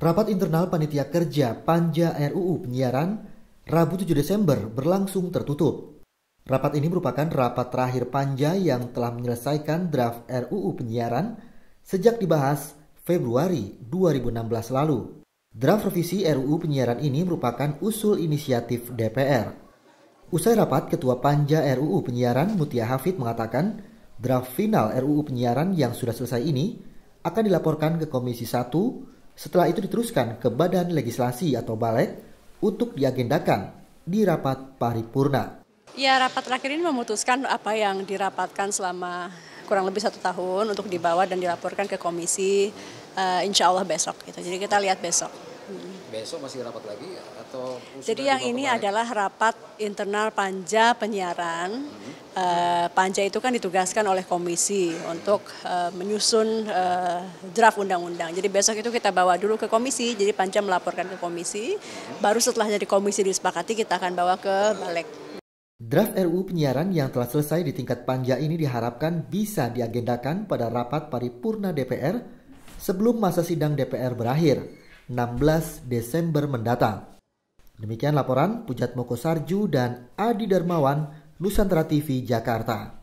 Rapat internal Panitia Kerja Panja RUU Penyiaran Rabu 7 Desember berlangsung tertutup. Rapat ini merupakan rapat terakhir Panja yang telah menyelesaikan draft RUU Penyiaran sejak dibahas Februari 2016 lalu. Draft revisi RUU Penyiaran ini merupakan usul inisiatif DPR. Usai rapat, Ketua Panja RUU Penyiaran Mutia Hafid mengatakan draft final RUU Penyiaran yang sudah selesai ini akan dilaporkan ke Komisi 1 setelah itu diteruskan ke Badan Legislasi atau Balek untuk diagendakan di rapat paripurna. Ya, rapat terakhir ini memutuskan apa yang dirapatkan selama kurang lebih satu tahun untuk dibawa dan dilaporkan ke komisi uh, insya Allah besok. Gitu. Jadi kita lihat besok. Hmm. Besok masih rapat lagi atau Jadi yang ini kemarin? adalah rapat internal Panja penyiaran. Hmm. Eh, panja itu kan ditugaskan oleh komisi hmm. untuk eh, menyusun eh, draft undang-undang. Jadi besok itu kita bawa dulu ke komisi. Jadi Panja melaporkan ke komisi. Hmm. Baru setelah jadi komisi disepakati kita akan bawa ke Balek. Draft RU penyiaran yang telah selesai di tingkat panja ini diharapkan bisa diagendakan pada rapat paripurna DPR sebelum masa sidang DPR berakhir. 16 Desember mendatang. Demikian laporan Pujat Moko Sarju dan Adi Darmawan, Nusantara TV, Jakarta.